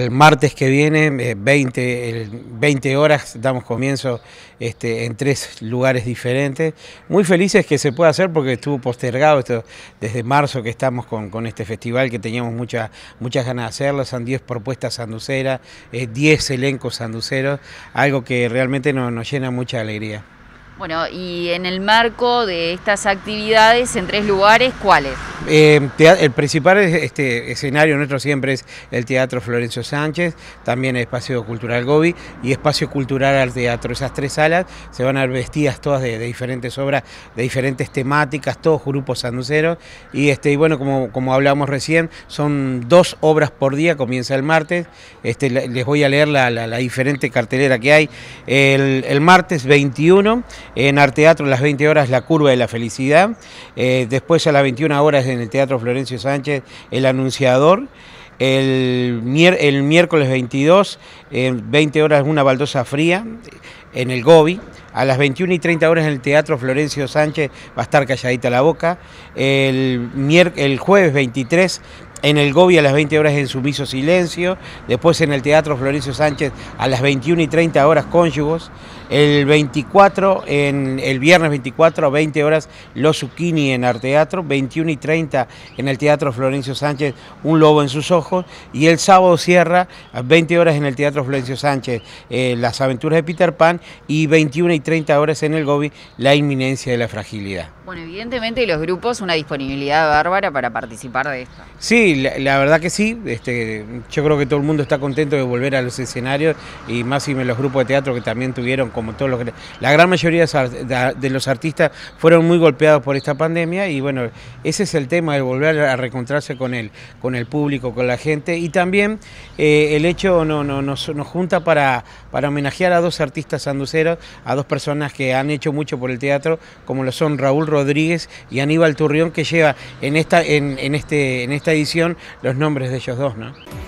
El martes que viene, 20, eh, 20 horas, damos comienzo este, en tres lugares diferentes. Muy felices que se pueda hacer porque estuvo postergado esto desde marzo que estamos con, este festival, que teníamos muchas ganas de hacerlo. Son 10 propuestas sanduceras, 10 eh, elencos sanduceros, algo que realmente nos, nos llena mucha alegría. Bueno, y en el marco de estas actividades en tres lugares, ¿cuáles? Eh, el principal este escenario nuestro siempre es el Teatro Florencio Sánchez, también el Espacio Cultural Gobi y Espacio Cultural al Teatro. Esas tres salas se van a ver vestidas todas de, diferentes obras, de diferentes temáticas, todos grupos sanduceros. Y, este, y bueno, como, como hablábamos recién, son dos obras por día, comienza el martes. Este, les voy a leer la, diferente cartelera que hay. El, martes 21, en Arteatro, a las 20 horas, La Curva de la Felicidad. Eh, después a las 21 horas en el Teatro Florencio Sánchez, El Anunciador. El, el miércoles 22, en 20 horas, una baldosa fría en el Gobi. A las 21 y 30 horas en el Teatro Florencio Sánchez va a estar calladita la boca. El, el jueves 23 en el Gobi a las 20 horas en Sumiso Silencio. Después en el Teatro Florencio Sánchez a las 21 y 30 horas Cónyugos el 24, en, el viernes 24 a 20 horas, Los Zucchini en Arteatro, 21 y 30 en el Teatro Florencio Sánchez, Un Lobo en sus Ojos, y el sábado cierra a 20 horas en el Teatro Florencio Sánchez, eh, Las Aventuras de Peter Pan, y 21 y 30 horas en el Gobi, La Inminencia de la Fragilidad. Bueno, evidentemente los grupos, una disponibilidad bárbara para participar de esto. Sí, la, verdad que sí, este, yo creo que todo el mundo está contento de volver a los escenarios, y más si los grupos de teatro que también tuvieron como la gran mayoría de los artistas fueron muy golpeados por esta pandemia y bueno, ese es el tema de volver a reencontrarse con con el público, con la gente y también eh, el hecho no, nos, junta para, homenajear a dos artistas sanduceros, a dos personas que han hecho mucho por el teatro, como lo son Raúl Rodríguez y Aníbal Turrión, que lleva en esta, en este, en esta edición los nombres de ellos dos. ¿no?